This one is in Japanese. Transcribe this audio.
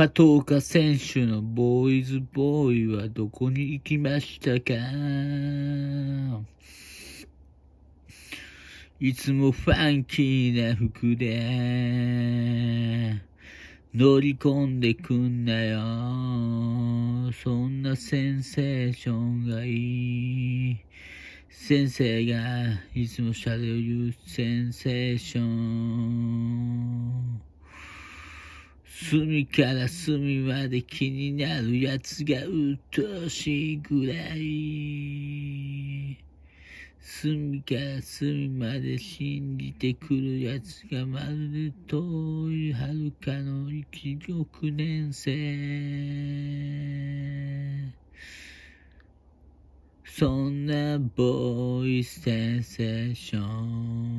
加藤か選手のボーイズボーイはどこに行きましたかいつもファンキーな服で乗り込んでくんなよ。そんなセンセーションがいい。先生がいつもレを言るセンセーション。隅から隅まで気になるやつが鬱陶しいぐらい。隅から隅まで信じてくるやつがまるで遠い遥かの一億年生。そんなボーイセンセーション。